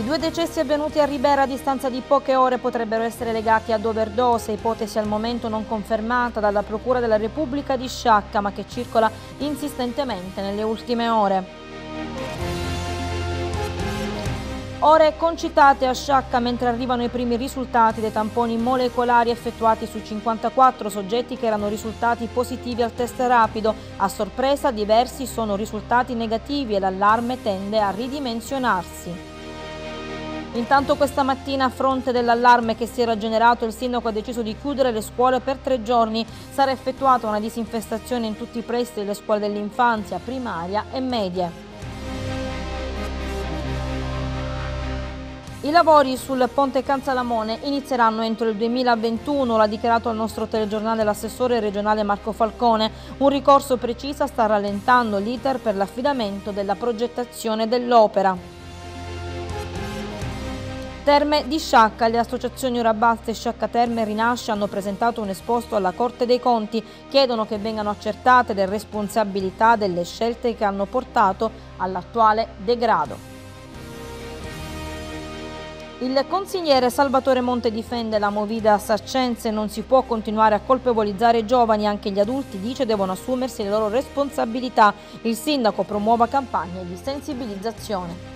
I due decessi avvenuti a Ribera a distanza di poche ore potrebbero essere legati ad overdose, ipotesi al momento non confermata dalla Procura della Repubblica di Sciacca ma che circola insistentemente nelle ultime ore. Ore concitate a Sciacca mentre arrivano i primi risultati dei tamponi molecolari effettuati su 54 soggetti che erano risultati positivi al test rapido. A sorpresa diversi sono risultati negativi e l'allarme tende a ridimensionarsi. Intanto questa mattina a fronte dell'allarme che si era generato il sindaco ha deciso di chiudere le scuole per tre giorni. Sarà effettuata una disinfestazione in tutti i presti delle scuole dell'infanzia, primaria e medie. I lavori sul ponte Canzalamone inizieranno entro il 2021, l'ha dichiarato al nostro telegiornale l'assessore regionale Marco Falcone. Un ricorso precisa sta rallentando l'iter per l'affidamento della progettazione dell'opera. Terme di Sciacca. Le associazioni Urabasta e Sciacca Terme Rinasce hanno presentato un esposto alla Corte dei Conti. Chiedono che vengano accertate le responsabilità delle scelte che hanno portato all'attuale degrado. Il consigliere Salvatore Monte difende la movida sarcense, non si può continuare a colpevolizzare i giovani, anche gli adulti dice devono assumersi le loro responsabilità. Il sindaco promuova campagne di sensibilizzazione.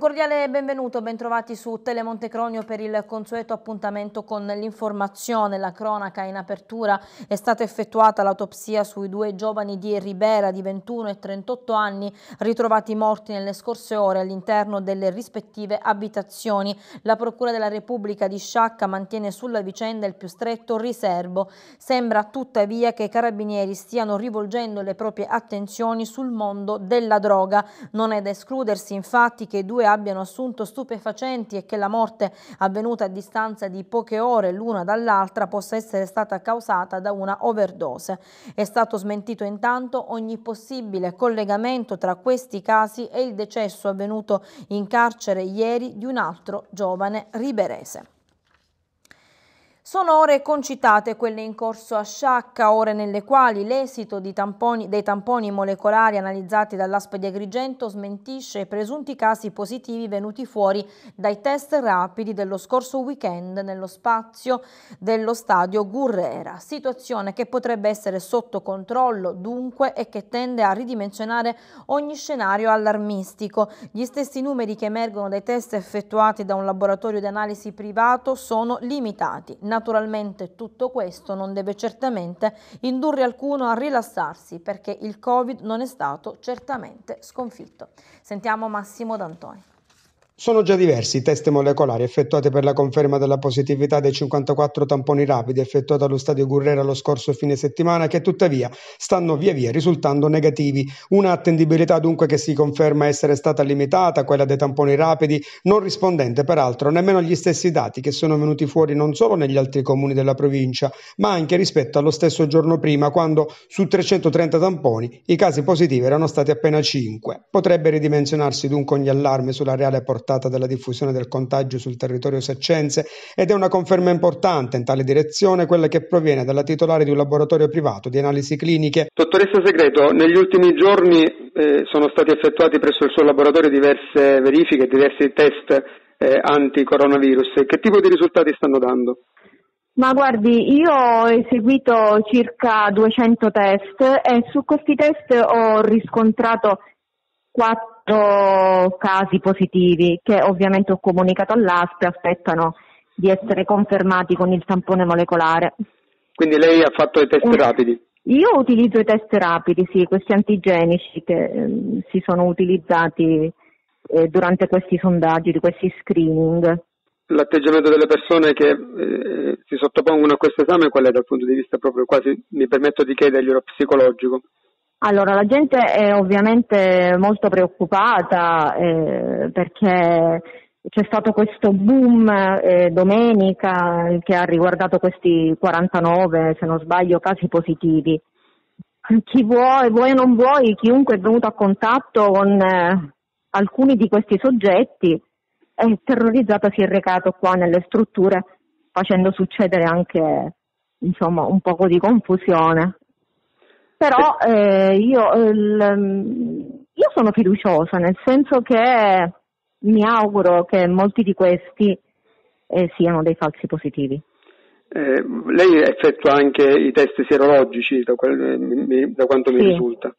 cordiale benvenuto, bentrovati su Telemonte Cronio per il consueto appuntamento con l'informazione. La cronaca in apertura è stata effettuata l'autopsia sui due giovani di Ribera di 21 e 38 anni ritrovati morti nelle scorse ore all'interno delle rispettive abitazioni. La Procura della Repubblica di Sciacca mantiene sulla vicenda il più stretto riservo. Sembra tuttavia che i carabinieri stiano rivolgendo le proprie attenzioni sul mondo della droga. Non è da escludersi infatti che i due abbiano assunto stupefacenti e che la morte avvenuta a distanza di poche ore l'una dall'altra possa essere stata causata da una overdose. È stato smentito intanto ogni possibile collegamento tra questi casi e il decesso avvenuto in carcere ieri di un altro giovane riberese. Sono ore concitate quelle in corso a Sciacca, ore nelle quali l'esito dei tamponi molecolari analizzati dall'ASP di Agrigento smentisce i presunti casi positivi venuti fuori dai test rapidi dello scorso weekend nello spazio dello stadio Gurrera, situazione che potrebbe essere sotto controllo dunque e che tende a ridimensionare ogni scenario allarmistico. Gli stessi numeri che emergono dai test effettuati da un laboratorio di analisi privato sono limitati. Naturalmente tutto questo non deve certamente indurre alcuno a rilassarsi perché il Covid non è stato certamente sconfitto. Sentiamo Massimo D'Antoni. Sono già diversi i test molecolari effettuati per la conferma della positività dei 54 tamponi rapidi effettuati allo stadio Gurrera lo scorso fine settimana che tuttavia stanno via via risultando negativi. Una attendibilità dunque che si conferma essere stata limitata, quella dei tamponi rapidi, non rispondente peraltro nemmeno agli stessi dati che sono venuti fuori non solo negli altri comuni della provincia, ma anche rispetto allo stesso giorno prima quando su 330 tamponi i casi positivi erano stati appena 5. Potrebbe ridimensionarsi dunque ogni allarme sulla reale portata portata dalla diffusione del contagio sul territorio saccense ed è una conferma importante in tale direzione quella che proviene dalla titolare di un laboratorio privato di analisi cliniche. Dottoressa Segreto, negli ultimi giorni eh, sono stati effettuati presso il suo laboratorio diverse verifiche, diversi test eh, anti-coronavirus. Che tipo di risultati stanno dando? Ma guardi, io ho eseguito circa 200 test e su questi test ho riscontrato quattro otto casi positivi che ovviamente ho comunicato all'ASP e aspettano di essere confermati con il tampone molecolare. Quindi lei ha fatto i test rapidi? Io utilizzo i test rapidi, sì, questi antigenici che eh, si sono utilizzati eh, durante questi sondaggi, di questi screening. L'atteggiamento delle persone che eh, si sottopongono a questo esame qual è dal punto di vista proprio quasi, mi permetto di chiederglielo, psicologico? Allora, la gente è ovviamente molto preoccupata eh, perché c'è stato questo boom eh, domenica che ha riguardato questi 49, se non sbaglio, casi positivi. Chi vuoi, vuoi o non vuoi, chiunque è venuto a contatto con eh, alcuni di questi soggetti è terrorizzato, si è recato qua nelle strutture facendo succedere anche insomma, un poco di confusione però eh, io, il, mm, io, sono fiduciosa, nel senso che mi auguro che molti di questi eh, siano dei falsi positivi. Eh, lei effettua anche i test sierologici, da, quel, da quanto sì. mi risulta.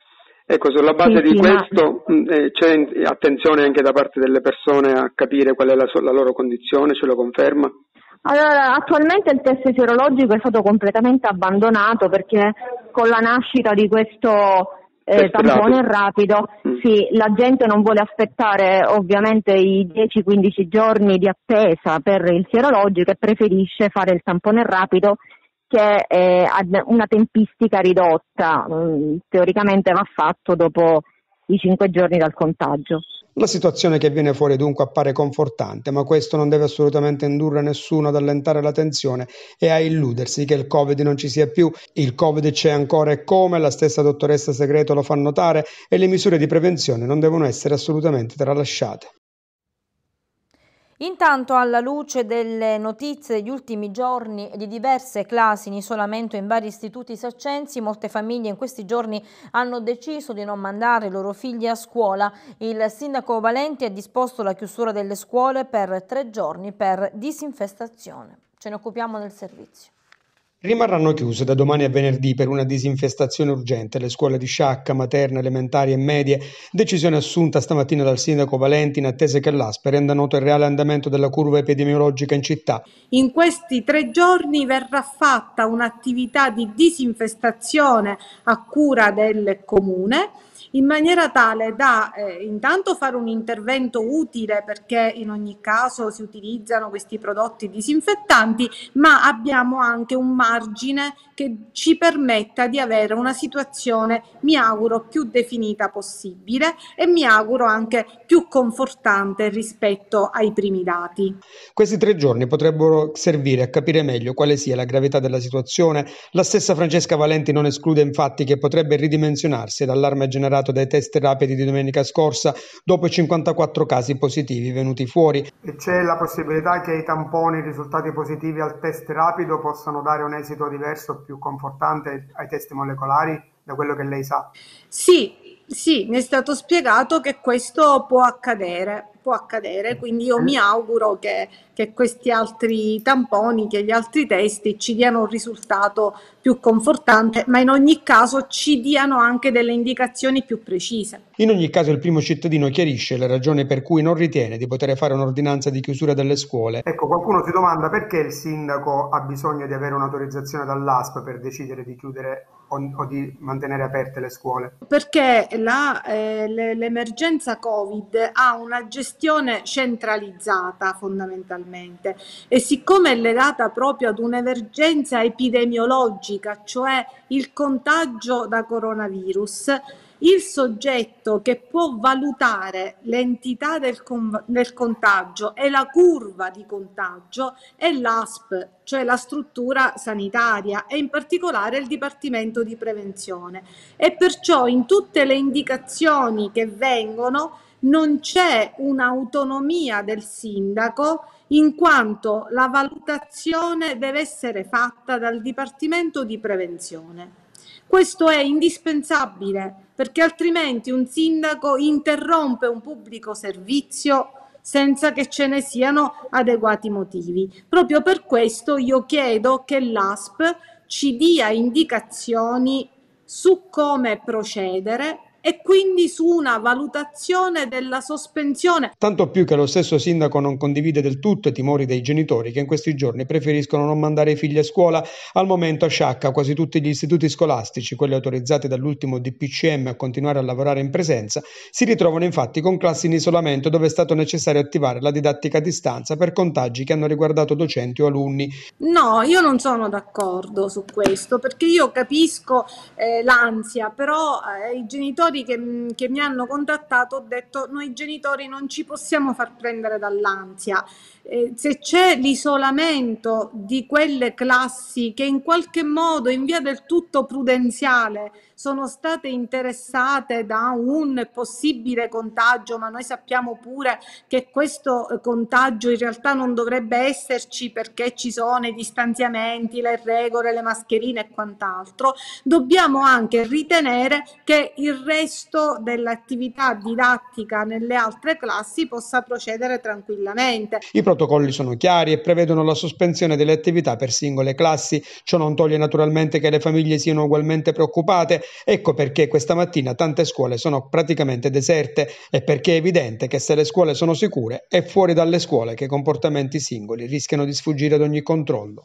Ecco, sulla base sì, di sì, questo ma... Mm, eh, c'è attenzione anche da parte delle persone a capire qual è la, la loro condizione, ce lo conferma? Allora, attualmente il test sierologico è stato completamente abbandonato perché con la nascita di questo eh, tampone rapido, mm. sì, la gente non vuole aspettare ovviamente i 10-15 giorni di attesa per il sierologico e preferisce fare il tampone rapido che eh, ha una tempistica ridotta, mm, teoricamente va fatto dopo i 5 giorni dal contagio. La situazione che viene fuori dunque appare confortante, ma questo non deve assolutamente indurre nessuno ad allentare la tensione e a illudersi che il Covid non ci sia più. Il Covid c'è ancora e come, la stessa dottoressa Segreto lo fa notare e le misure di prevenzione non devono essere assolutamente tralasciate. Intanto, alla luce delle notizie degli ultimi giorni di diverse classi in isolamento in vari istituti saccensi, molte famiglie in questi giorni hanno deciso di non mandare i loro figli a scuola. Il sindaco Valenti ha disposto la chiusura delle scuole per tre giorni per disinfestazione. Ce ne occupiamo nel servizio. Rimarranno chiuse da domani a venerdì per una disinfestazione urgente le scuole di Sciacca, materne, elementari e medie, decisione assunta stamattina dal sindaco Valenti in attesa che l'ASPE renda noto il reale andamento della curva epidemiologica in città. In questi tre giorni verrà fatta un'attività di disinfestazione a cura del comune in maniera tale da eh, intanto fare un intervento utile perché in ogni caso si utilizzano questi prodotti disinfettanti, ma abbiamo anche un margine che ci permetta di avere una situazione, mi auguro, più definita possibile e mi auguro anche più confortante rispetto ai primi dati. Questi tre giorni potrebbero servire a capire meglio quale sia la gravità della situazione. La stessa Francesca Valenti non esclude infatti che potrebbe ridimensionarsi l'allarme generale generato dai test rapidi di domenica scorsa dopo 54 casi positivi venuti fuori. C'è la possibilità che i tamponi risultati positivi al test rapido possano dare un esito diverso, più confortante ai test molecolari, da quello che lei sa? Sì, sì, mi è stato spiegato che questo può accadere, può accadere, quindi io mi auguro che, che questi altri tamponi, che gli altri testi ci diano un risultato più confortante, ma in ogni caso ci diano anche delle indicazioni più precise. In ogni caso il primo cittadino chiarisce la ragione per cui non ritiene di poter fare un'ordinanza di chiusura delle scuole. Ecco, qualcuno si domanda perché il sindaco ha bisogno di avere un'autorizzazione dall'ASP per decidere di chiudere o, o di mantenere aperte le scuole? Perché la, eh, l'emergenza Covid ha una gestione centralizzata fondamentalmente e siccome è legata proprio ad un'emergenza epidemiologica, cioè il contagio da coronavirus, il soggetto che può valutare l'entità del, con- del contagio e la curva di contagio è l'ASP, cioè la struttura sanitaria e in particolare il Dipartimento di Prevenzione. E perciò in tutte le indicazioni che vengono non c'è un'autonomia del sindaco in quanto la valutazione deve essere fatta dal Dipartimento di Prevenzione. Questo è indispensabile perché altrimenti un sindaco interrompe un pubblico servizio senza che ce ne siano adeguati motivi. Proprio per questo io chiedo che l'ASP ci dia indicazioni su come procedere e quindi su una valutazione della sospensione. Tanto più che lo stesso sindaco non condivide del tutto i timori dei genitori che in questi giorni preferiscono non mandare i figli a scuola. Al momento a Sciacca quasi tutti gli istituti scolastici, quelli autorizzati dall'ultimo DPCM a continuare a lavorare in presenza, si ritrovano infatti con classi in isolamento dove è stato necessario attivare la didattica a distanza per contagi che hanno riguardato docenti o alunni. No, io non sono d'accordo su questo perché io capisco eh, l'ansia, però eh, i genitori genitori che, mm, che mi hanno contattato ho detto noi genitori non ci possiamo far prendere dall'ansia eh, se c'è l'isolamento di quelle classi che in qualche modo, in via del tutto prudenziale, sono state interessate da un possibile contagio, ma noi sappiamo pure che questo eh, contagio in realtà non dovrebbe esserci perché ci sono i distanziamenti, le regole, le mascherine e quant'altro, dobbiamo anche ritenere che il resto dell'attività didattica nelle altre classi possa procedere tranquillamente. I protocolli sono chiari e prevedono la sospensione delle attività per singole classi. Ciò non toglie naturalmente che le famiglie siano ugualmente preoccupate. Ecco perché questa mattina tante scuole sono praticamente deserte e perché è evidente che se le scuole sono sicure è fuori dalle scuole che comportamenti singoli rischiano di sfuggire ad ogni controllo.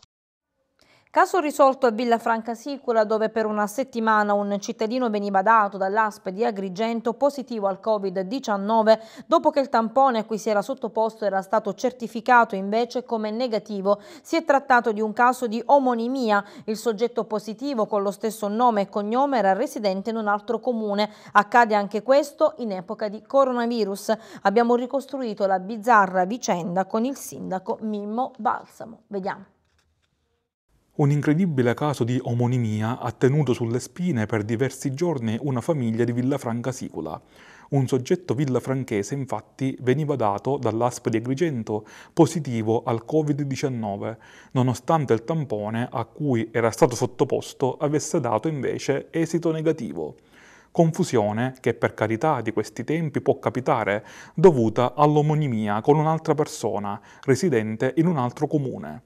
Caso risolto a Villa Franca Sicula, dove per una settimana un cittadino veniva dato dall'ASP di Agrigento positivo al Covid-19 dopo che il tampone a cui si era sottoposto era stato certificato invece come negativo. Si è trattato di un caso di omonimia. Il soggetto positivo con lo stesso nome e cognome era residente in un altro comune. Accade anche questo in epoca di coronavirus. Abbiamo ricostruito la bizzarra vicenda con il sindaco Mimmo Balsamo. Vediamo. Un incredibile caso di omonimia ha tenuto sulle spine per diversi giorni una famiglia di Villafranca Sicula. Un soggetto villafranchese infatti veniva dato dall'ASP di Agrigento positivo al Covid-19, nonostante il tampone a cui era stato sottoposto avesse dato invece esito negativo. Confusione che per carità di questi tempi può capitare dovuta all'omonimia con un'altra persona residente in un altro comune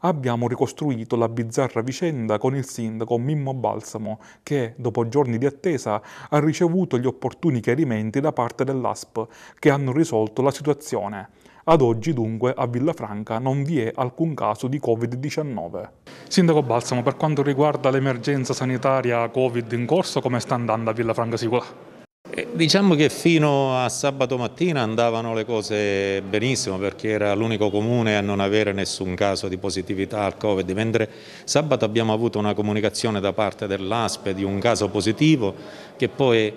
abbiamo ricostruito la bizzarra vicenda con il sindaco Mimmo Balsamo che, dopo giorni di attesa, ha ricevuto gli opportuni chiarimenti da parte dell'ASP che hanno risolto la situazione. Ad oggi dunque a Villafranca non vi è alcun caso di Covid-19. Sindaco Balsamo, per quanto riguarda l'emergenza sanitaria Covid in corso, come sta andando a Villafranca Sicula? Eh, diciamo che fino a sabato mattina andavano le cose benissimo perché era l'unico comune a non avere nessun caso di positività al Covid, mentre sabato abbiamo avuto una comunicazione da parte dell'ASPE di un caso positivo che poi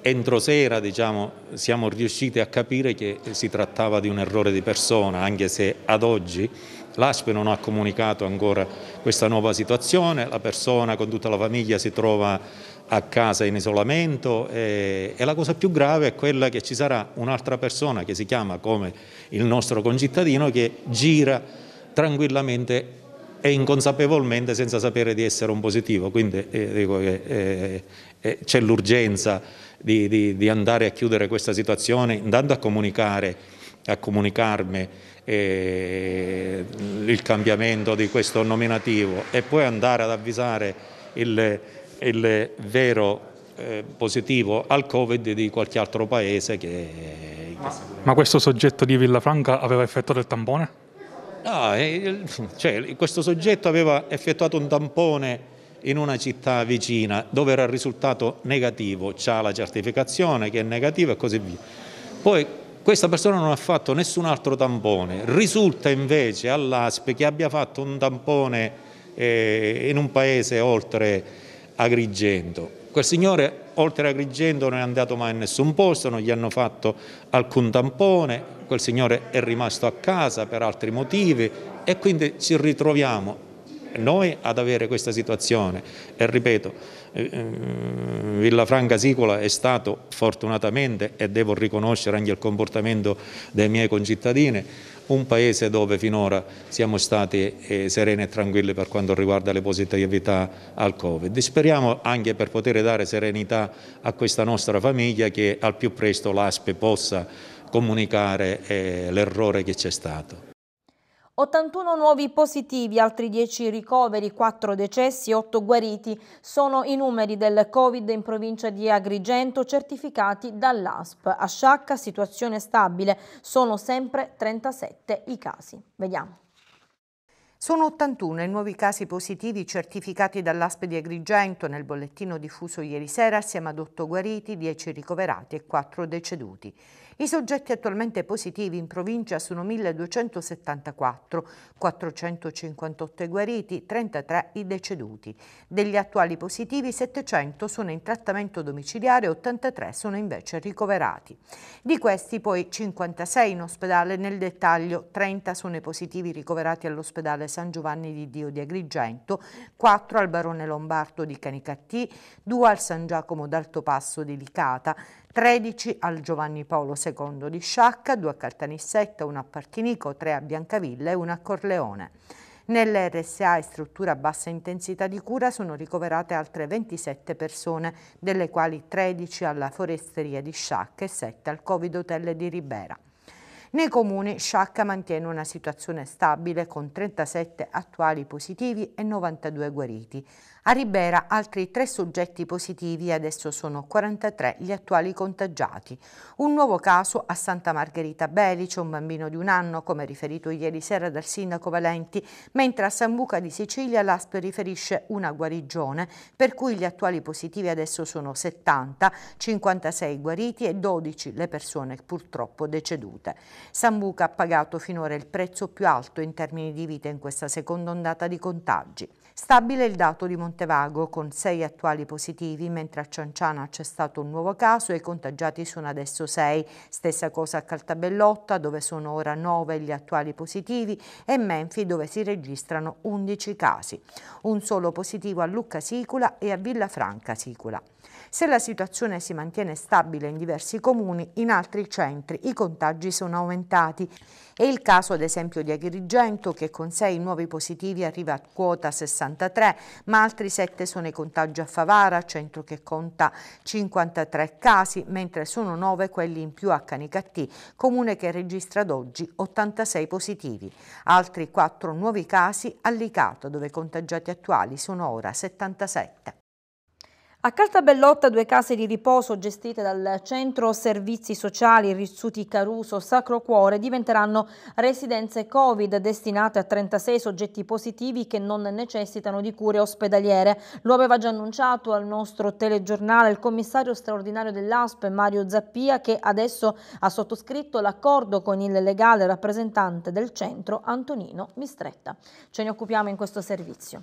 entro sera diciamo, siamo riusciti a capire che si trattava di un errore di persona, anche se ad oggi l'ASPE non ha comunicato ancora questa nuova situazione, la persona con tutta la famiglia si trova a casa in isolamento e, e, la cosa più grave è quella che ci sarà un'altra persona che si chiama come il nostro concittadino che gira tranquillamente e inconsapevolmente senza sapere di essere un positivo. Quindi eh, dico che eh, eh, c'è l'urgenza di, di, di, andare a chiudere questa situazione, andando a comunicare, a comunicarmi eh, il cambiamento di questo nominativo e poi andare ad avvisare il il vero eh, positivo al Covid di qualche altro paese che... Ma, questo soggetto di Villafranca aveva effettuato il tampone? No, eh, cioè, questo soggetto aveva effettuato un tampone in una città vicina dove era risultato negativo, c'ha la certificazione che è negativa e così via. Poi questa persona non ha fatto nessun altro tampone, risulta invece all'ASP che abbia fatto un tampone eh, in un paese oltre Agrigento. Quel signore oltre Agrigento non è andato mai in nessun posto, non gli hanno fatto alcun tampone, quel signore è rimasto a casa per altri motivi e quindi ci ritroviamo noi ad avere questa situazione e ripeto eh, ehm, Villafranca Sicola è stato fortunatamente e devo riconoscere anche il comportamento dei miei concittadini un paese dove finora siamo stati eh, sereni e tranquilli per quanto riguarda le positività al Covid. Speriamo anche per poter dare serenità a questa nostra famiglia che al più presto l'ASPE possa comunicare eh, l'errore che c'è stato. 81 nuovi positivi, altri 10 ricoveri, 4 decessi, 8 guariti sono i numeri del Covid in provincia di Agrigento certificati dall'ASP. A Sciacca situazione stabile, sono sempre 37 i casi. Vediamo. Sono 81 i nuovi casi positivi certificati dall'ASP di Agrigento nel bollettino diffuso ieri sera, assieme ad 8 guariti, 10 ricoverati e 4 deceduti. I soggetti attualmente positivi in provincia sono 1274, 458 i guariti, 33 i deceduti. Degli attuali positivi 700 sono in trattamento domiciliare, e 83 sono invece ricoverati. Di questi poi 56 in ospedale, nel dettaglio 30 sono i positivi ricoverati all'ospedale San Giovanni di Dio di Agrigento, 4 al Barone Lombardo di Canicattì, 2 al San Giacomo d'Alto Passo di Licata, 13 al Giovanni Paolo II di Sciacca, 2 a Caltanissetta, 1 a Partinico, 3 a Biancavilla e 1 a Corleone. Nelle RSA e struttura a bassa intensità di cura sono ricoverate altre 27 persone, delle quali 13 alla foresteria di Sciacca e 7 al Covid Hotel di Ribera. Nei comuni Sciacca mantiene una situazione stabile con 37 attuali positivi e 92 guariti. A Ribera altri tre soggetti positivi, adesso sono 43 gli attuali contagiati. Un nuovo caso a Santa Margherita Belice, un bambino di un anno, come riferito ieri sera dal sindaco Valenti, mentre a Sambuca di Sicilia l'ASP riferisce una guarigione, per cui gli attuali positivi adesso sono 70, 56 guariti e 12 le persone purtroppo decedute. Sambuca ha pagato finora il prezzo più alto in termini di vita in questa seconda ondata di contagi. Stabile il dato di Montevago con 6 attuali positivi, mentre a Cianciana c'è stato un nuovo caso e i contagiati sono adesso 6. Stessa cosa a Caltabellotta dove sono ora 9 gli attuali positivi e Menfi dove si registrano 11 casi. Un solo positivo a Lucca Sicula e a Villafranca Sicula. Se la situazione si mantiene stabile in diversi comuni, in altri centri i contagi sono aumentati. È il caso ad esempio di Agrigento che con 6 nuovi positivi arriva a quota 60 63, ma altri 7 sono i contagi a Favara, centro che conta 53 casi, mentre sono 9 quelli in più a Canicattì, comune che registra ad oggi 86 positivi. Altri 4 nuovi casi a Licato, dove i contagiati attuali sono ora 77. A Caltabellotta due case di riposo gestite dal Centro Servizi Sociali Rizzuti Caruso Sacro Cuore diventeranno residenze Covid destinate a 36 soggetti positivi che non necessitano di cure ospedaliere. Lo aveva già annunciato al nostro telegiornale il commissario straordinario dell'ASP Mario Zappia che adesso ha sottoscritto l'accordo con il legale rappresentante del centro Antonino Mistretta. Ce ne occupiamo in questo servizio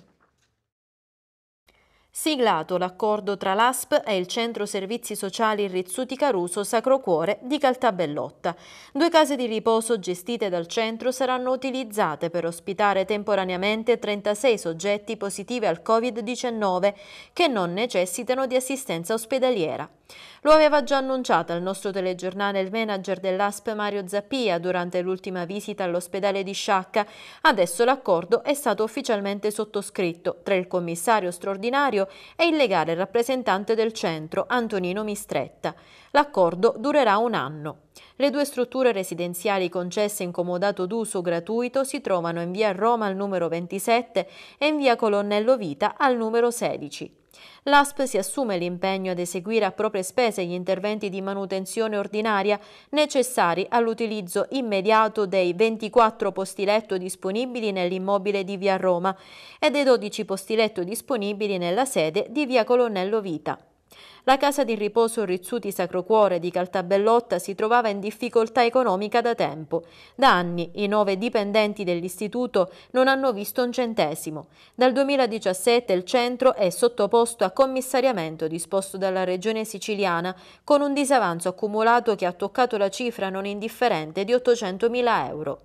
siglato l'accordo tra l'ASP e il Centro Servizi Sociali Rizzuti Caruso Sacro Cuore di Caltabellotta. Due case di riposo gestite dal centro saranno utilizzate per ospitare temporaneamente 36 soggetti positivi al Covid-19 che non necessitano di assistenza ospedaliera. Lo aveva già annunciato al nostro telegiornale il manager dell'ASP Mario Zappia durante l'ultima visita all'ospedale di Sciacca. Adesso l'accordo è stato ufficialmente sottoscritto tra il commissario straordinario e il legale rappresentante del centro Antonino Mistretta. L'accordo durerà un anno. Le due strutture residenziali concesse in comodato d'uso gratuito si trovano in via Roma al numero 27 e in via Colonnello Vita al numero 16. L'ASP si assume l'impegno ad eseguire a proprie spese gli interventi di manutenzione ordinaria necessari all'utilizzo immediato dei 24 posti letto disponibili nell'immobile di Via Roma e dei 12 posti letto disponibili nella sede di Via Colonnello Vita. La casa di riposo Rizzuti Sacro Cuore di Caltabellotta si trovava in difficoltà economica da tempo. Da anni i nove dipendenti dell'istituto non hanno visto un centesimo. Dal 2017 il centro è sottoposto a commissariamento disposto dalla regione siciliana con un disavanzo accumulato che ha toccato la cifra non indifferente di 800.000 euro.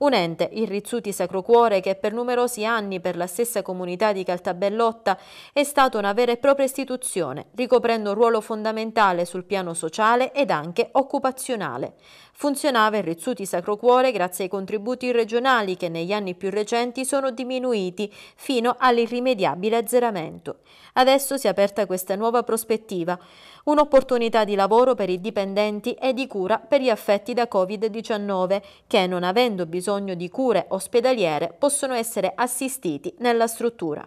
Un ente, il Rizzuti Sacro Cuore, che per numerosi anni per la stessa comunità di Caltabellotta è stato una vera e propria istituzione, ricoprendo un ruolo fondamentale sul piano sociale ed anche occupazionale funzionava il Rizzuti Sacro Cuore grazie ai contributi regionali che negli anni più recenti sono diminuiti fino all'irrimediabile azzeramento. Adesso si è aperta questa nuova prospettiva, un'opportunità di lavoro per i dipendenti e di cura per gli affetti da Covid-19 che non avendo bisogno di cure ospedaliere possono essere assistiti nella struttura.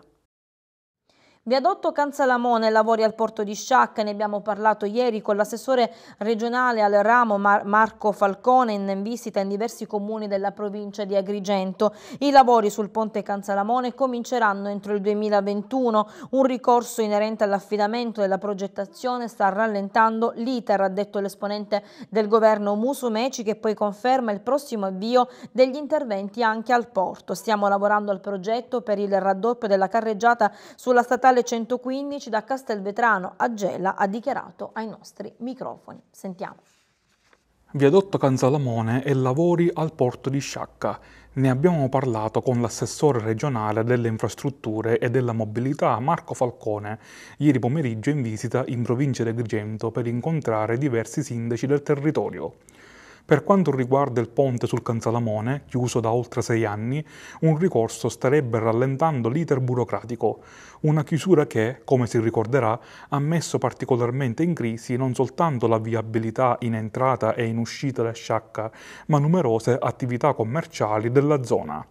Viadotto Canzalamone, lavori al porto di Sciacca, ne abbiamo parlato ieri con l'assessore regionale al ramo Mar Marco Falcone in visita in diversi comuni della provincia di Agrigento. I lavori sul ponte Canzalamone cominceranno entro il 2021. Un ricorso inerente all'affidamento della progettazione sta rallentando l'iter, ha detto l'esponente del governo Musumeci che poi conferma il prossimo avvio degli interventi anche al porto. Stiamo lavorando al progetto per il raddoppio della carreggiata sulla statale statale 115 da Castelvetrano a Gela ha dichiarato ai nostri microfoni. Sentiamo. Viadotto Canzalamone e lavori al porto di Sciacca. Ne abbiamo parlato con l'assessore regionale delle infrastrutture e della mobilità Marco Falcone, ieri pomeriggio in visita in provincia di Agrigento per incontrare diversi sindaci del territorio. Per quanto riguarda il ponte sul Canzalamone, chiuso da oltre sei anni, un ricorso starebbe rallentando l'iter burocratico, una chiusura che, come si ricorderà, ha messo particolarmente in crisi non soltanto la viabilità in entrata e in uscita da Sciacca, ma numerose attività commerciali della zona.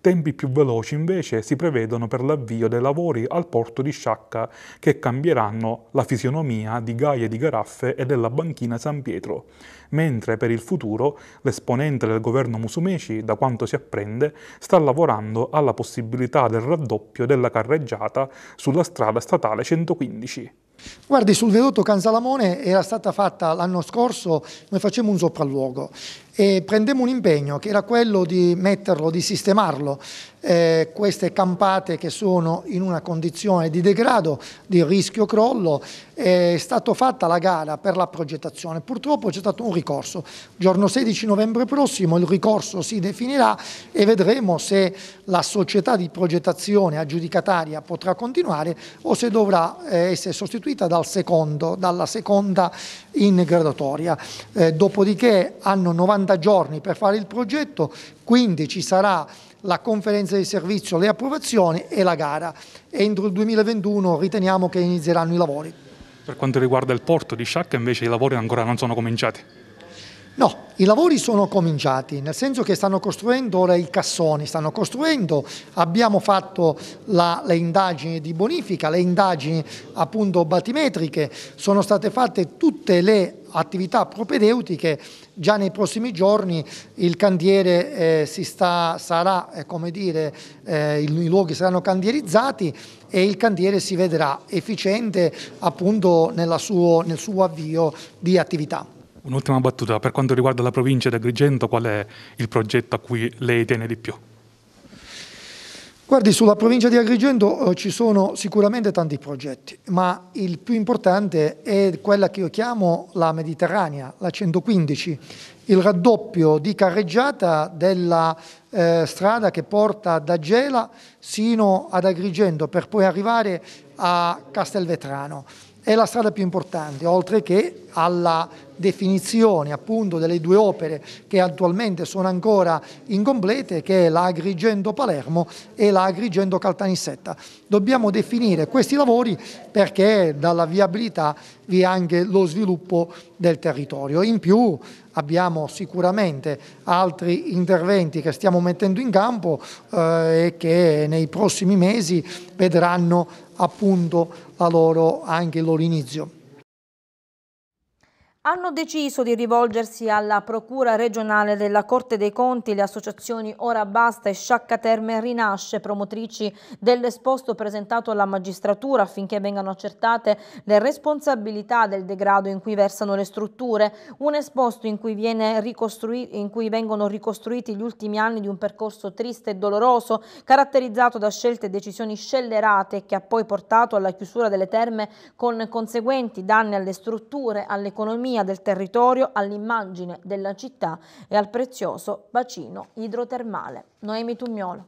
Tempi più veloci invece si prevedono per l'avvio dei lavori al porto di Sciacca che cambieranno la fisionomia di Gaia di Garaffe e della banchina San Pietro, mentre per il futuro l'esponente del governo Musumeci, da quanto si apprende, sta lavorando alla possibilità del raddoppio della carreggiata sulla strada statale 115. Guardi, sul vedotto Canzalamone era stata fatta l'anno scorso, noi facciamo un sopralluogo e prendemmo un impegno che era quello di metterlo, di sistemarlo, eh, queste campate che sono in una condizione di degrado, di rischio crollo, è stata fatta la gara per la progettazione, purtroppo c'è stato un ricorso, giorno 16 novembre prossimo il ricorso si definirà e vedremo se la società di progettazione aggiudicataria potrà continuare o se dovrà eh, essere sostituita dal secondo, dalla seconda in graduatoria, eh, dopodiché hanno 90 90 giorni per fare il progetto, quindi ci sarà la conferenza di servizio, le approvazioni e la gara. Entro il 2021 riteniamo che inizieranno i lavori. Per quanto riguarda il porto di Sciacca invece i lavori ancora non sono cominciati. No, i lavori sono cominciati, nel senso che stanno costruendo ora i cassoni, stanno costruendo, abbiamo fatto la, le indagini di bonifica, le indagini appunto batimetriche, sono state fatte tutte le attività propedeutiche, già nei prossimi giorni il cantiere eh, si sta, sarà, eh, come dire, eh, i luoghi saranno candierizzati e il cantiere si vedrà efficiente appunto suo, nel suo avvio di attività. Un'ultima battuta, per quanto riguarda la provincia di Agrigento, qual è il progetto a cui lei tiene di più? Guardi, sulla provincia di Agrigento eh, ci sono sicuramente tanti progetti, ma il più importante è quella che io chiamo la Mediterranea, la 115, il raddoppio di carreggiata della eh, strada che porta da Gela sino ad Agrigento per poi arrivare a Castelvetrano. È la strada più importante, oltre che alla definizione appunto delle due opere che attualmente sono ancora incomplete, che è l'Agrigento Palermo e l'Agrigento Caltanissetta. Dobbiamo definire questi lavori perché dalla viabilità vi è anche lo sviluppo del territorio. In più abbiamo sicuramente altri interventi che stiamo mettendo in campo eh, e che nei prossimi mesi vedranno appunto loro, anche il loro inizio hanno deciso di rivolgersi alla Procura regionale della Corte dei Conti le associazioni Ora Basta e Sciacca Terme Rinasce, promotrici dell'esposto presentato alla magistratura affinché vengano accertate le responsabilità del degrado in cui versano le strutture, un esposto in cui, in cui vengono ricostruiti gli ultimi anni di un percorso triste e doloroso, caratterizzato da scelte e decisioni scellerate che ha poi portato alla chiusura delle terme con conseguenti danni alle strutture, all'economia, all'autonomia del territorio, all'immagine della città e al prezioso bacino idrotermale. Noemi Tugnolo.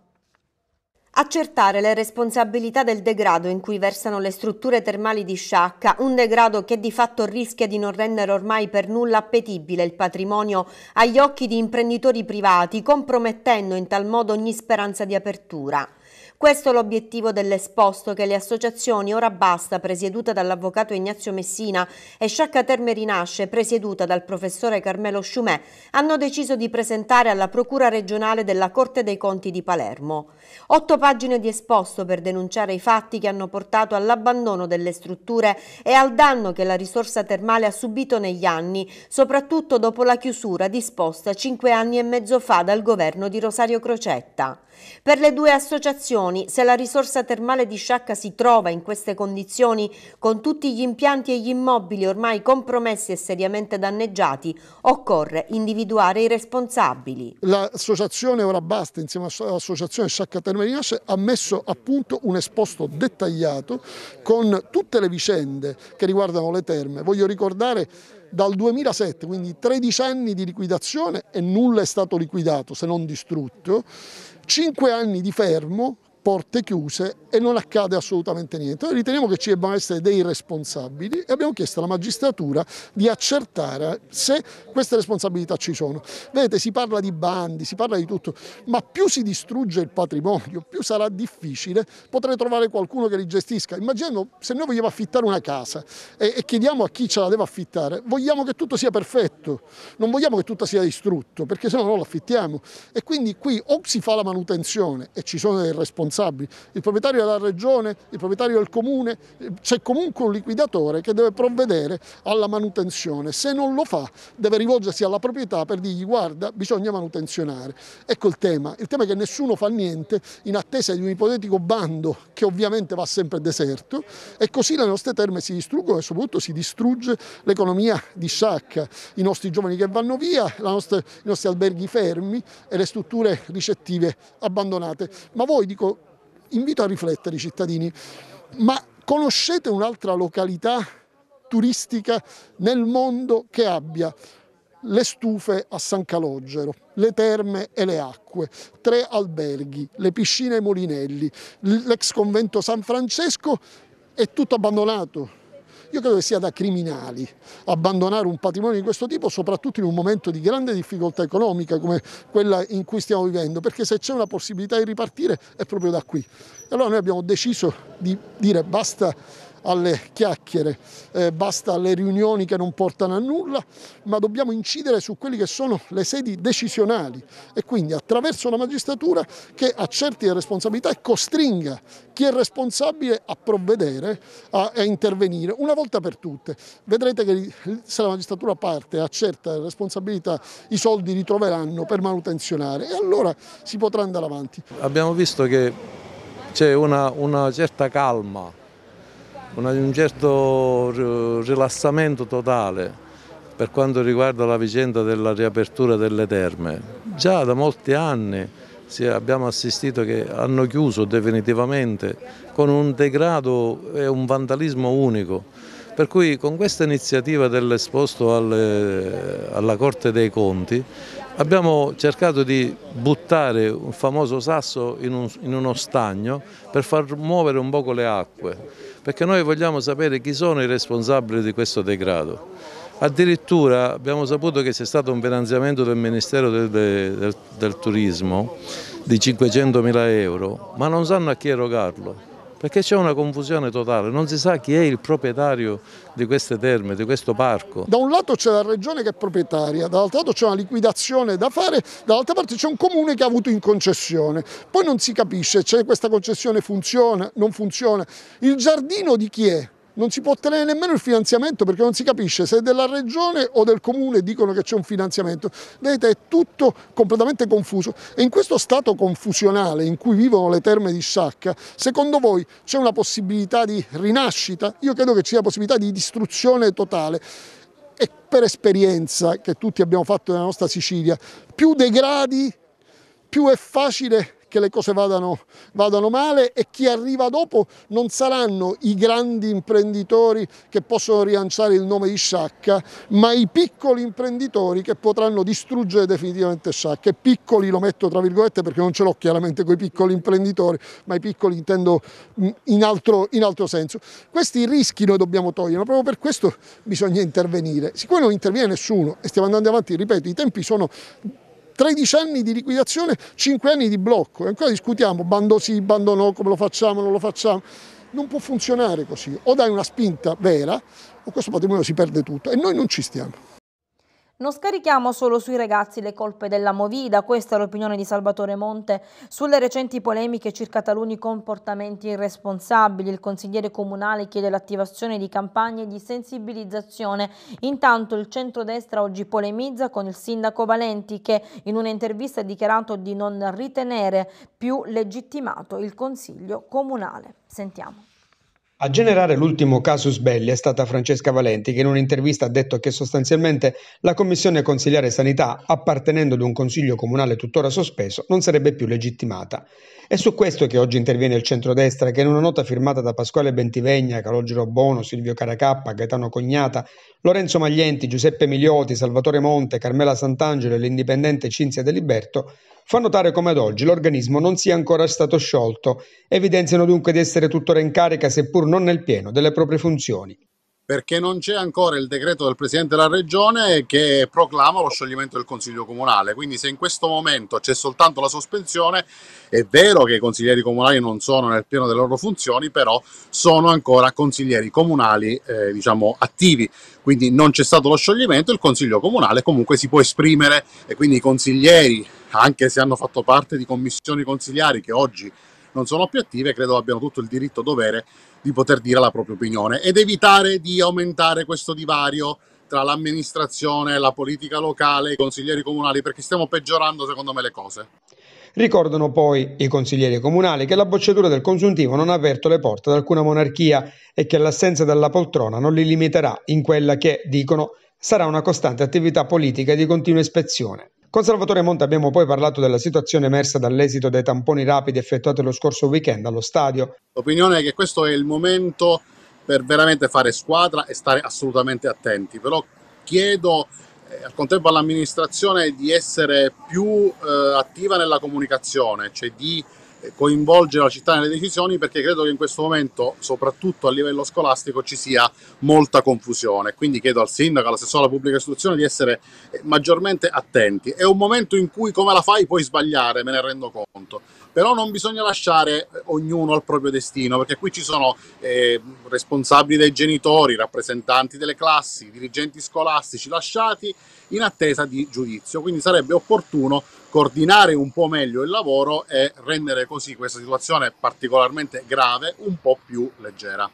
Accertare le responsabilità del degrado in cui versano le strutture termali di Sciacca, un degrado che di fatto rischia di non rendere ormai per nulla appetibile il patrimonio agli occhi di imprenditori privati, compromettendo in tal modo ogni speranza di apertura. Questo è l'obiettivo dell'esposto che le associazioni Ora Basta, presieduta dall'avvocato Ignazio Messina, e Sciacca Terme Rinasce, presieduta dal professore Carmelo Sciumè, hanno deciso di presentare alla Procura regionale della Corte dei Conti di Palermo. Otto pagine di esposto per denunciare i fatti che hanno portato all'abbandono delle strutture e al danno che la risorsa termale ha subito negli anni, soprattutto dopo la chiusura disposta cinque anni e mezzo fa dal governo di Rosario Crocetta. Per le due associazioni, se la risorsa termale di Sciacca si trova in queste condizioni, con tutti gli impianti e gli immobili ormai compromessi e seriamente danneggiati, occorre individuare i responsabili. L'associazione Ora Basta, insieme all'associazione Sciacca Caterina Rinasce ha messo a punto un esposto dettagliato con tutte le vicende che riguardano le terme. Voglio ricordare dal 2007, quindi 13 anni di liquidazione e nulla è stato liquidato se non distrutto, 5 anni di fermo, porte chiuse e non accade assolutamente niente. Noi riteniamo che ci debbano essere dei responsabili e abbiamo chiesto alla magistratura di accertare se queste responsabilità ci sono. Vedete, si parla di bandi, si parla di tutto, ma più si distrugge il patrimonio, più sarà difficile poter trovare qualcuno che li gestisca. Immaginiamo se noi vogliamo affittare una casa e, e chiediamo a chi ce la deve affittare, vogliamo che tutto sia perfetto, non vogliamo che tutto sia distrutto, perché se no non l'affittiamo. E quindi qui o si fa la manutenzione e ci sono dei responsabili, responsabili. Il proprietario è la regione, il proprietario è il comune, c'è comunque un liquidatore che deve provvedere alla manutenzione. Se non lo fa deve rivolgersi alla proprietà per dirgli guarda bisogna manutenzionare. Ecco il tema, il tema è che nessuno fa niente in attesa di un ipotetico bando che ovviamente va sempre deserto e così le nostre terme si distruggono e soprattutto si distrugge l'economia di Sciacca, i nostri giovani che vanno via, nostra, i nostri alberghi fermi e le strutture ricettive abbandonate. Ma voi dico invito a riflettere i cittadini, ma conoscete un'altra località turistica nel mondo che abbia le stufe a San Calogero, le terme e le acque, tre alberghi, le piscine ai Molinelli, l'ex convento San Francesco è tutto abbandonato, io credo che sia da criminali abbandonare un patrimonio di questo tipo, soprattutto in un momento di grande difficoltà economica come quella in cui stiamo vivendo, perché se c'è una possibilità di ripartire è proprio da qui. E allora noi abbiamo deciso di dire basta alle chiacchiere, eh, basta alle riunioni che non portano a nulla, ma dobbiamo incidere su quelle che sono le sedi decisionali e quindi attraverso la magistratura che accerti le responsabilità e costringa chi è responsabile a provvedere, a, a intervenire una volta per tutte. Vedrete che se la magistratura parte e accerta le responsabilità i soldi li troveranno per manutenzionare e allora si potrà andare avanti. Abbiamo visto che c'è una, una certa calma un certo rilassamento totale per quanto riguarda la vicenda della riapertura delle terme. Già da molti anni abbiamo assistito che hanno chiuso definitivamente con un degrado e un vandalismo unico. Per cui con questa iniziativa dell'esposto alla Corte dei Conti abbiamo cercato di buttare un famoso sasso in, un, in uno stagno per far muovere un poco le acque perché noi vogliamo sapere chi sono i responsabili di questo degrado. Addirittura abbiamo saputo che c'è stato un finanziamento del Ministero del, del, del Turismo di 500 mila euro, ma non sanno a chi erogarlo perché c'è una confusione totale, non si sa chi è il proprietario di queste terme, di questo parco. Da un lato c'è la regione che è proprietaria, dall'altro lato c'è una liquidazione da fare, dall'altra parte c'è un comune che ha avuto in concessione, poi non si capisce se questa concessione funziona, non funziona, il giardino di chi è? non si può ottenere nemmeno il finanziamento perché non si capisce se della regione o del comune dicono che c'è un finanziamento. Vedete, è tutto completamente confuso e in questo stato confusionale in cui vivono le terme di Sciacca, secondo voi c'è una possibilità di rinascita? Io credo che ci sia la possibilità di distruzione totale e per esperienza che tutti abbiamo fatto nella nostra Sicilia, più degradi, più è facile che le cose vadano, vadano male e chi arriva dopo non saranno i grandi imprenditori che possono rilanciare il nome di Sciacca, ma i piccoli imprenditori che potranno distruggere definitivamente Sciacca. E piccoli lo metto tra virgolette perché non ce l'ho chiaramente con i piccoli imprenditori, ma i piccoli intendo mm, in altro, in altro senso. Questi rischi noi dobbiamo togliere, ma proprio per questo bisogna intervenire. Siccome non interviene nessuno e stiamo andando avanti, ripeto, i tempi sono 13 anni di liquidazione, 5 anni di blocco e ancora discutiamo bando sì, bando no, come lo facciamo, non lo facciamo. Non può funzionare così, o dai una spinta vera o questo patrimonio si perde tutto e noi non ci stiamo. Non scarichiamo solo sui ragazzi le colpe della Movida, questa è l'opinione di Salvatore Monte sulle recenti polemiche circa taluni comportamenti irresponsabili. Il consigliere comunale chiede l'attivazione di campagne di sensibilizzazione. Intanto il centrodestra oggi polemizza con il sindaco Valenti che in un'intervista ha dichiarato di non ritenere più legittimato il consiglio comunale. Sentiamo. A generare l'ultimo casus belli è stata Francesca Valenti che in un'intervista ha detto che sostanzialmente la commissione consigliare sanità, appartenendo ad un consiglio comunale tuttora sospeso, non sarebbe più legittimata. È su questo che oggi interviene il centrodestra che in una nota firmata da Pasquale Bentivegna, Calogero Bono, Silvio Caracappa, Gaetano Cognata, Lorenzo Maglienti, Giuseppe Milioti, Salvatore Monte, Carmela Sant'Angelo e l'indipendente Cinzia Deliberto Fa notare come ad oggi l'organismo non sia ancora stato sciolto, evidenziano dunque di essere tuttora in carica, seppur non nel pieno, delle proprie funzioni. Perché non c'è ancora il decreto del Presidente della Regione che proclama lo scioglimento del Consiglio Comunale, quindi se in questo momento c'è soltanto la sospensione, è vero che i consiglieri comunali non sono nel pieno delle loro funzioni, però sono ancora consiglieri comunali eh, diciamo, attivi, quindi non c'è stato lo scioglimento, il Consiglio Comunale comunque si può esprimere e quindi i consiglieri anche se hanno fatto parte di commissioni consigliari che oggi non sono più attive, credo abbiano tutto il diritto dovere di poter dire la propria opinione ed evitare di aumentare questo divario tra l'amministrazione, la politica locale, i consiglieri comunali, perché stiamo peggiorando secondo me le cose. Ricordano poi i consiglieri comunali che la bocciatura del consuntivo non ha aperto le porte ad alcuna monarchia e che l'assenza della poltrona non li limiterà in quella che, dicono, sarà una costante attività politica di continua ispezione. Con Salvatore Monte abbiamo poi parlato della situazione emersa dall'esito dei tamponi rapidi effettuati lo scorso weekend allo stadio. L'opinione è che questo è il momento per veramente fare squadra e stare assolutamente attenti, però chiedo eh, al contempo all'amministrazione di essere più eh, attiva nella comunicazione, cioè di eh, coinvolgere la città nelle decisioni perché credo che in questo momento, soprattutto a livello scolastico, ci sia molta confusione. Quindi chiedo al sindaco, all'assessore alla pubblica istruzione di essere eh, maggiormente attenti. È un momento in cui come la fai puoi sbagliare, me ne rendo conto però non bisogna lasciare eh, ognuno al proprio destino, perché qui ci sono eh, responsabili dei genitori, rappresentanti delle classi, dirigenti scolastici lasciati in attesa di giudizio, quindi sarebbe opportuno coordinare un po' meglio il lavoro e rendere così questa situazione particolarmente grave un po' più leggera.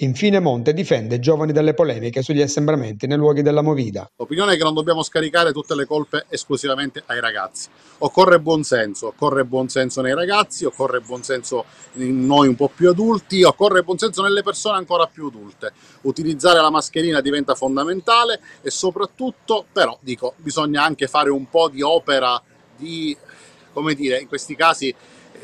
Infine Monte difende i giovani dalle polemiche sugli assembramenti nei luoghi della movida. L'opinione è che non dobbiamo scaricare tutte le colpe esclusivamente ai ragazzi. Occorre buonsenso, occorre buonsenso nei ragazzi, occorre buonsenso in noi un po' più adulti, occorre buonsenso nelle persone ancora più adulte. Utilizzare la mascherina diventa fondamentale e soprattutto però dico bisogna anche fare un po' di opera di come dire in questi casi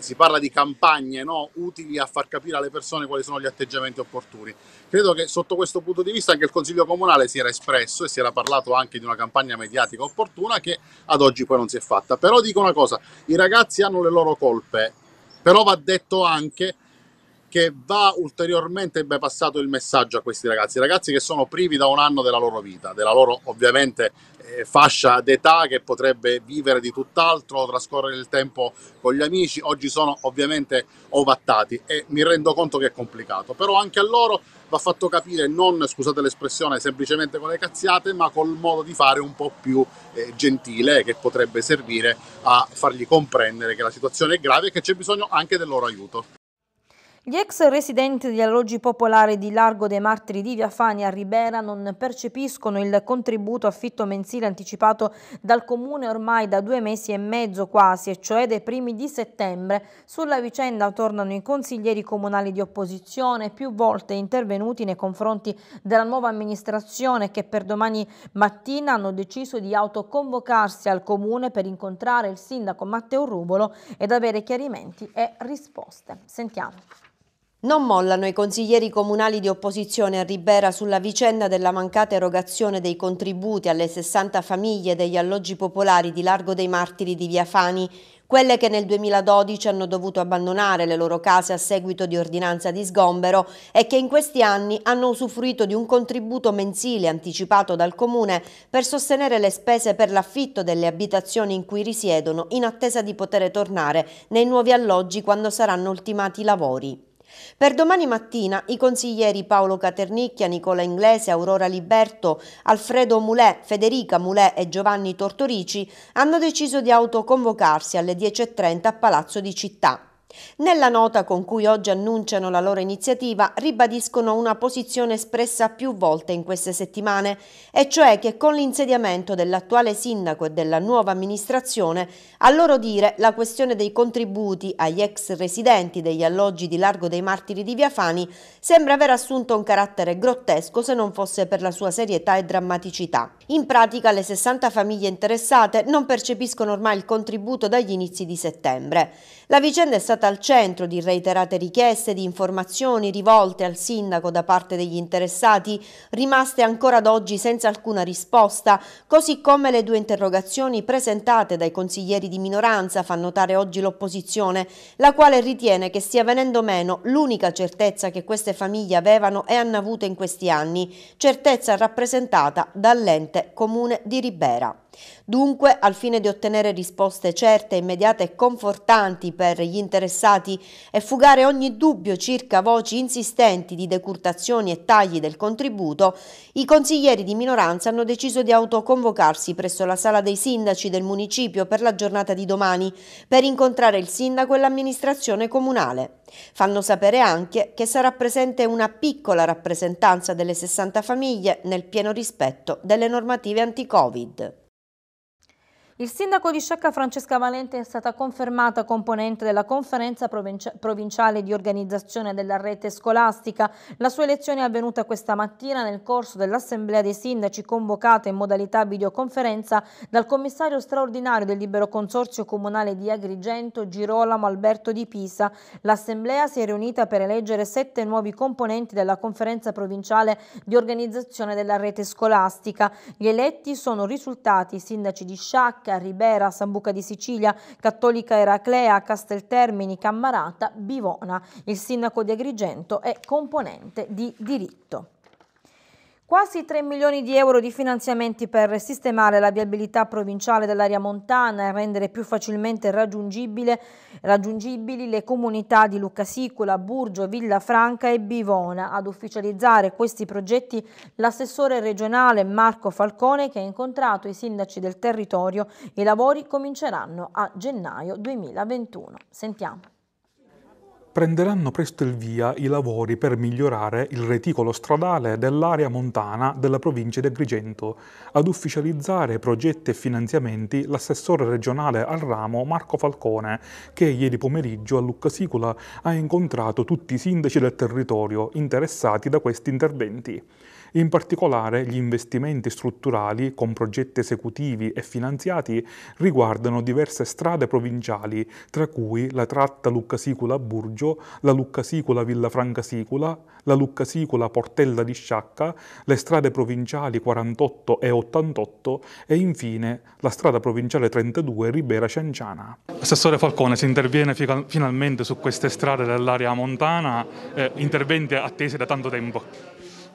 si parla di campagne no? utili a far capire alle persone quali sono gli atteggiamenti opportuni. Credo che sotto questo punto di vista anche il Consiglio Comunale si era espresso e si era parlato anche di una campagna mediatica opportuna che ad oggi poi non si è fatta. Però dico una cosa, i ragazzi hanno le loro colpe, però va detto anche che va ulteriormente bypassato il messaggio a questi ragazzi, ragazzi che sono privi da un anno della loro vita, della loro ovviamente eh, fascia d'età che potrebbe vivere di tutt'altro, trascorrere il tempo con gli amici, oggi sono ovviamente ovattati e mi rendo conto che è complicato, però anche a loro va fatto capire non, scusate l'espressione, semplicemente con le cazziate, ma col modo di fare un po' più eh, gentile che potrebbe servire a fargli comprendere che la situazione è grave e che c'è bisogno anche del loro aiuto. Gli ex residenti di alloggi popolari di Largo dei Martiri di Via Fani a Ribera non percepiscono il contributo affitto mensile anticipato dal Comune ormai da due mesi e mezzo quasi, e cioè dai primi di settembre. Sulla vicenda tornano i consiglieri comunali di opposizione, più volte intervenuti nei confronti della nuova amministrazione che per domani mattina hanno deciso di autoconvocarsi al Comune per incontrare il sindaco Matteo Rubolo ed avere chiarimenti e risposte. Sentiamo. Non mollano i consiglieri comunali di opposizione a Ribera sulla vicenda della mancata erogazione dei contributi alle 60 famiglie degli alloggi popolari di Largo dei Martiri di Via Fani, quelle che nel 2012 hanno dovuto abbandonare le loro case a seguito di ordinanza di sgombero e che in questi anni hanno usufruito di un contributo mensile anticipato dal Comune per sostenere le spese per l'affitto delle abitazioni in cui risiedono in attesa di poter tornare nei nuovi alloggi quando saranno ultimati i lavori. Per domani mattina i consiglieri Paolo Caternicchia, Nicola Inglese, Aurora Liberto, Alfredo Mulè, Federica Mulè e Giovanni Tortorici hanno deciso di autoconvocarsi alle 10.30 a Palazzo di Città. Nella nota con cui oggi annunciano la loro iniziativa ribadiscono una posizione espressa più volte in queste settimane, e cioè che con l'insediamento dell'attuale sindaco e della nuova amministrazione, a loro dire la questione dei contributi agli ex residenti degli alloggi di Largo dei Martiri di Viafani sembra aver assunto un carattere grottesco se non fosse per la sua serietà e drammaticità. In pratica le 60 famiglie interessate non percepiscono ormai il contributo dagli inizi di settembre. La vicenda è stata al centro di reiterate richieste di informazioni rivolte al sindaco da parte degli interessati, rimaste ancora ad oggi senza alcuna risposta, così come le due interrogazioni presentate dai consiglieri di minoranza, fa notare oggi l'opposizione, la quale ritiene che stia venendo meno l'unica certezza che queste famiglie avevano e hanno avuto in questi anni, certezza rappresentata dall'ente comune di Ribera. Dunque, al fine di ottenere risposte certe, immediate e confortanti per gli interessati e fugare ogni dubbio circa voci insistenti di decurtazioni e tagli del contributo, i consiglieri di minoranza hanno deciso di autoconvocarsi presso la sala dei sindaci del municipio per la giornata di domani per incontrare il sindaco e l'amministrazione comunale. Fanno sapere anche che sarà presente una piccola rappresentanza delle 60 famiglie nel pieno rispetto delle normative anti-Covid. Il sindaco di Sciacca Francesca Valente è stata confermata componente della conferenza provinciale di organizzazione della rete scolastica. La sua elezione è avvenuta questa mattina nel corso dell'assemblea dei sindaci convocata in modalità videoconferenza dal commissario straordinario del libero consorzio comunale di Agrigento Girolamo Alberto di Pisa. L'assemblea si è riunita per eleggere sette nuovi componenti della conferenza provinciale di organizzazione della rete scolastica. Gli eletti sono risultati sindaci di Sciacca Sacca, Ribera, Sambuca di Sicilia, Cattolica Eraclea, Casteltermini, Cammarata, Bivona. Il sindaco di Agrigento è componente di diritto. Quasi 3 milioni di euro di finanziamenti per sistemare la viabilità provinciale dell'area montana e rendere più facilmente raggiungibili le comunità di Lucasicola, Burgio, Villafranca e Bivona. Ad ufficializzare questi progetti l'assessore regionale Marco Falcone che ha incontrato i sindaci del territorio. I lavori cominceranno a gennaio 2021. Sentiamo prenderanno presto il via i lavori per migliorare il reticolo stradale dell'area montana della provincia di Agrigento. Ad ufficializzare progetti e finanziamenti l'assessore regionale al ramo Marco Falcone, che ieri pomeriggio a Lucca Sicula ha incontrato tutti i sindaci del territorio interessati da questi interventi in particolare gli investimenti strutturali con progetti esecutivi e finanziati riguardano diverse strade provinciali, tra cui la tratta Lucca Luccasicola-Burgio, la Lucca sicula villa Sicula, la Lucca sicula portella di Sciacca, le strade provinciali 48 e 88 e infine la strada provinciale 32 Ribera-Cianciana. Assessore Falcone, si interviene finalmente su queste strade dell'area montana, eh, interventi attesi da tanto tempo.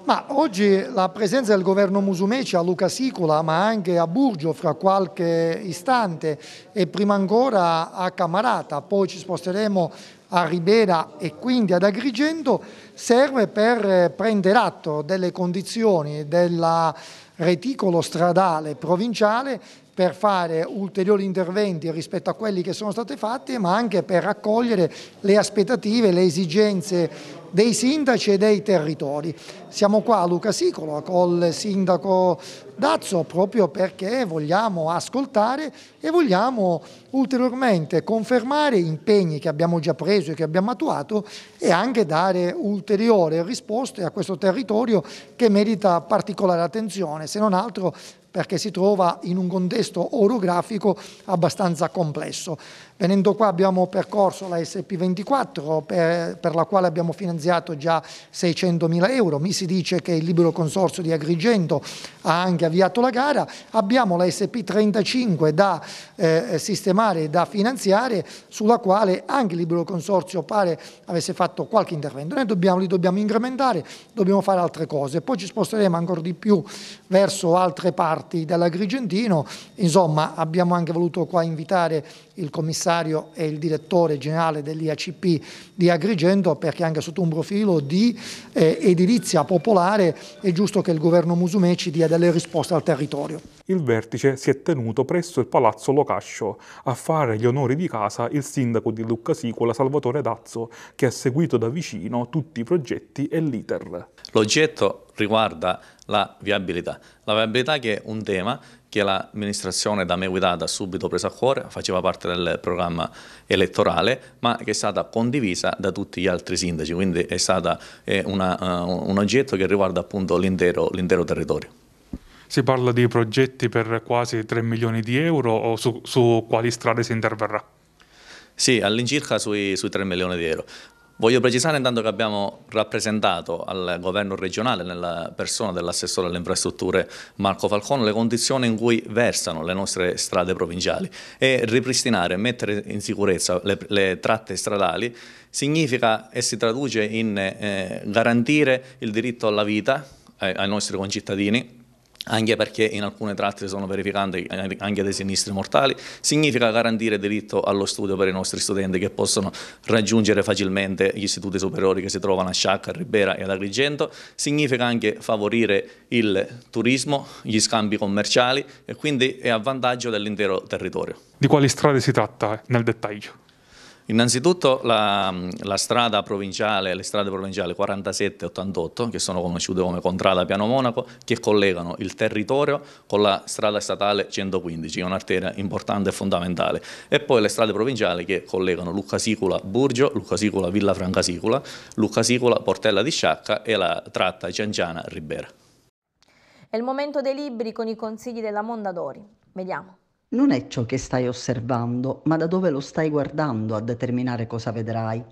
Ma oggi la presenza del governo Musumeci cioè a Luca Sicula, ma anche a Burgio fra qualche istante e prima ancora a Camarata, poi ci sposteremo a Ribera e quindi ad Agrigento, serve per prendere atto delle condizioni del reticolo stradale provinciale per fare ulteriori interventi rispetto a quelli che sono stati fatti, ma anche per raccogliere le aspettative, le esigenze dei sindaci e dei territori. Siamo qua a Luca Sicolo col sindaco Dazzo proprio perché vogliamo ascoltare e vogliamo ulteriormente confermare impegni che abbiamo già preso e che abbiamo attuato e anche dare ulteriori risposte a questo territorio che merita particolare attenzione, se non altro perché si trova in un contesto orografico abbastanza complesso. Venendo qua abbiamo percorso la SP24 per, per la quale abbiamo finanziato già 600 mila euro, mi si dice che il libero consorzio di Agrigento ha anche avviato la gara, abbiamo la SP35 da eh, sistemare e da finanziare sulla quale anche il libero consorzio pare avesse fatto qualche intervento, noi dobbiamo, li dobbiamo incrementare, dobbiamo fare altre cose, poi ci sposteremo ancora di più verso altre parti dell'Agrigentino, insomma abbiamo anche voluto qua invitare il commissario e il direttore generale dell'IACP di Agrigento perché anche sotto un profilo di eh, edilizia popolare è giusto che il governo Musumeci dia delle risposte al territorio. Il vertice si è tenuto presso il Palazzo Locascio. A fare gli onori di casa il sindaco di Lucca Sicola Salvatore Dazzo che ha seguito da vicino tutti i progetti e l'iter. L'oggetto riguarda la viabilità. La viabilità che è un tema che l'amministrazione da me guidata ha subito preso a cuore, faceva parte del programma elettorale, ma che è stata condivisa da tutti gli altri sindaci, quindi è stato uh, eh, un oggetto che riguarda appunto l'intero territorio. Si parla di progetti per quasi 3 milioni di euro o su, su quali strade si interverrà? Sì, all'incirca sui, sui, 3 milioni di euro. Voglio precisare intanto che abbiamo rappresentato al governo regionale nella persona dell'assessore alle infrastrutture Marco Falcone le condizioni in cui versano le nostre strade provinciali e ripristinare, mettere in sicurezza le, le tratte stradali significa e si traduce in eh, garantire il diritto alla vita ai, eh, ai nostri concittadini anche perché in alcune tratte sono verificanti eh, anche dei sinistri mortali, significa garantire diritto allo studio per i nostri studenti che possono raggiungere facilmente gli istituti superiori che si trovano a Sciacca, a Ribera e ad Agrigento, significa anche favorire il turismo, gli scambi commerciali e quindi è a vantaggio dell'intero territorio. Di quali strade si tratta nel dettaglio? Innanzitutto la, la strada provinciale, le strade provinciali 47 e 88, che sono conosciute come Contrada Piano Monaco, che collegano il territorio con la strada statale 115, che è un'arteria importante e fondamentale, e poi le strade provinciali che collegano Lucca Sicula Burgio, Lucca Sicula Villa Franca Sicula, Lucca Sicula Portella di Sciacca e la tratta Cianciana Ribera. È il momento dei libri con i consigli della Mondadori. Vediamo. Non è ciò che stai osservando, ma da dove lo stai guardando a determinare cosa vedrai.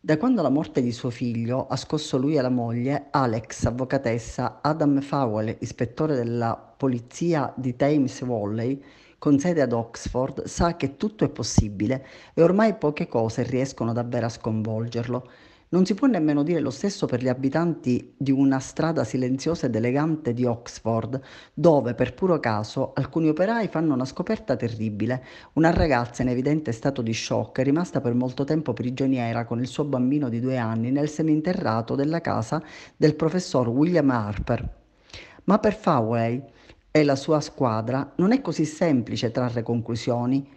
Da quando la morte di suo figlio ha scosso lui e la moglie, Alex, avvocatessa, Adam Fowell, ispettore della polizia di Thames Valley, con sede ad Oxford, sa che tutto è possibile e ormai poche cose riescono davvero a sconvolgerlo. Non si può nemmeno dire lo stesso per gli abitanti di una strada silenziosa ed elegante di Oxford, dove per puro caso alcuni operai fanno una scoperta terribile. Una ragazza in evidente stato di shock è rimasta per molto tempo prigioniera con il suo bambino di due anni nel seminterrato della casa del professor William Harper. Ma per Fowey e la sua squadra non è così semplice trarre conclusioni.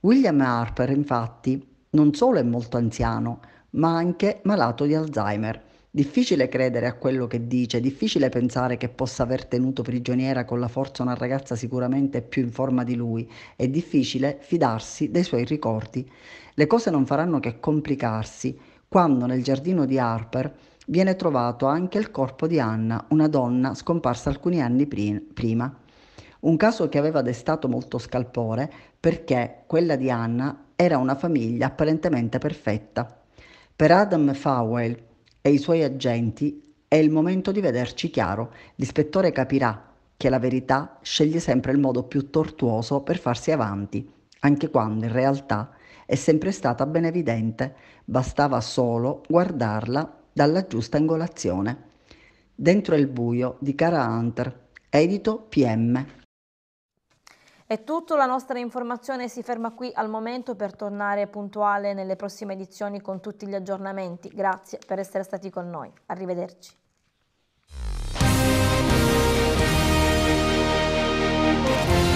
William Harper, infatti, non solo è molto anziano, ma anche malato di Alzheimer. Difficile credere a quello che dice, difficile pensare che possa aver tenuto prigioniera con la forza una ragazza sicuramente più in forma di lui, è difficile fidarsi dei suoi ricordi. Le cose non faranno che complicarsi quando nel giardino di Harper viene trovato anche il corpo di Anna, una donna scomparsa alcuni anni prima. Un caso che aveva destato molto scalpore perché quella di Anna era una famiglia apparentemente perfetta. Per Adam Fowell e i suoi agenti è il momento di vederci chiaro. L'ispettore capirà che la verità sceglie sempre il modo più tortuoso per farsi avanti, anche quando in realtà è sempre stata ben evidente, bastava solo guardarla dalla giusta angolazione. Dentro il buio di Cara Hunter, edito PM. È tutto, la nostra informazione si ferma qui al momento per tornare puntuale nelle prossime edizioni con tutti gli aggiornamenti. Grazie per essere stati con noi. Arrivederci. Thank you.